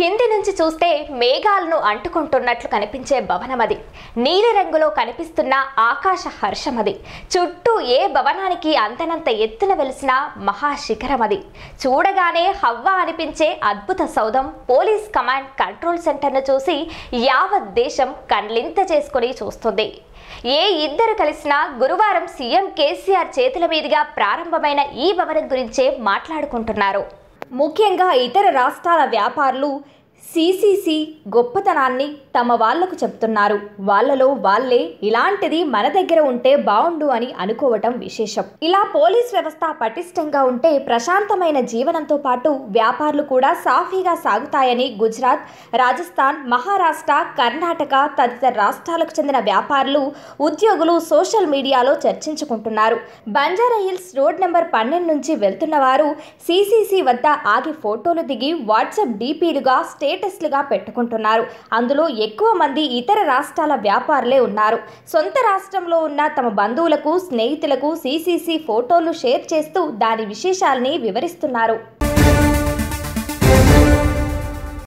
కింది నుంచి చూస్తే మేఘాలను అంటుకుంటున్నట్లు కనిపించే భవనమది నీలిరంగులో కనిపిస్తున్న ఆకాశ హర్షమది చుట్టూ ఏ భవనానికి అంతనంత ఎత్తున వెలిసిన మహాశిఖరమది చూడగానే హవ్వ అనిపించే అద్భుత సౌధం పోలీస్ కమాండ్ కంట్రోల్ సెంటర్ను చూసి యావత్ దేశం కండ్లింత చేసుకుని చూస్తుంది ఏ ఇద్దరు కలిసినా గురువారం సీఎం కేసీఆర్ చేతుల మీదుగా ప్రారంభమైన ఈ భవనం గురించే మాట్లాడుకుంటున్నారు ముఖ్యంగా ఇతర రాష్ట్రాల వ్యాపారులు సీసీసీ గొప్పతనాన్ని తమ వాళ్లకు చెప్తున్నారు వాళ్లలో వాళ్లే ఇలాంటిది మన దగ్గర ఉంటే బాగుండు అని అనుకోవటం విశేషం ఇలా పోలీస్ వ్యవస్థ పటిష్టంగా ఉంటే ప్రశాంతమైన జీవనంతో పాటు వ్యాపారులు కూడా సాఫీగా సాగుతాయని గుజరాత్ రాజస్థాన్ మహారాష్ట్ర కర్ణాటక తదితర రాష్ట్రాలకు చెందిన వ్యాపారులు ఉద్యోగులు సోషల్ మీడియాలో చర్చించుకుంటున్నారు బంజారా హిల్స్ రోడ్ నెంబర్ పన్నెండు నుంచి వెళ్తున్న వారు సీసీసీ వద్ద ఆగి ఫోటోలు దిగి వాట్సాప్ డీపీలుగా స్టే స్టేటస్లుగా పెట్టుకుంటున్నారు అందులో ఎక్కువ మంది ఇతర రాష్ట్రాల వ్యాపారులే ఉన్నారు సొంత రాష్ట్రంలో ఉన్న తమ బంధువులకు స్నేహితులకు సీసీసీ ఫోటోలు షేర్ చేస్తూ దాని విశేషాలని వివరిస్తున్నారు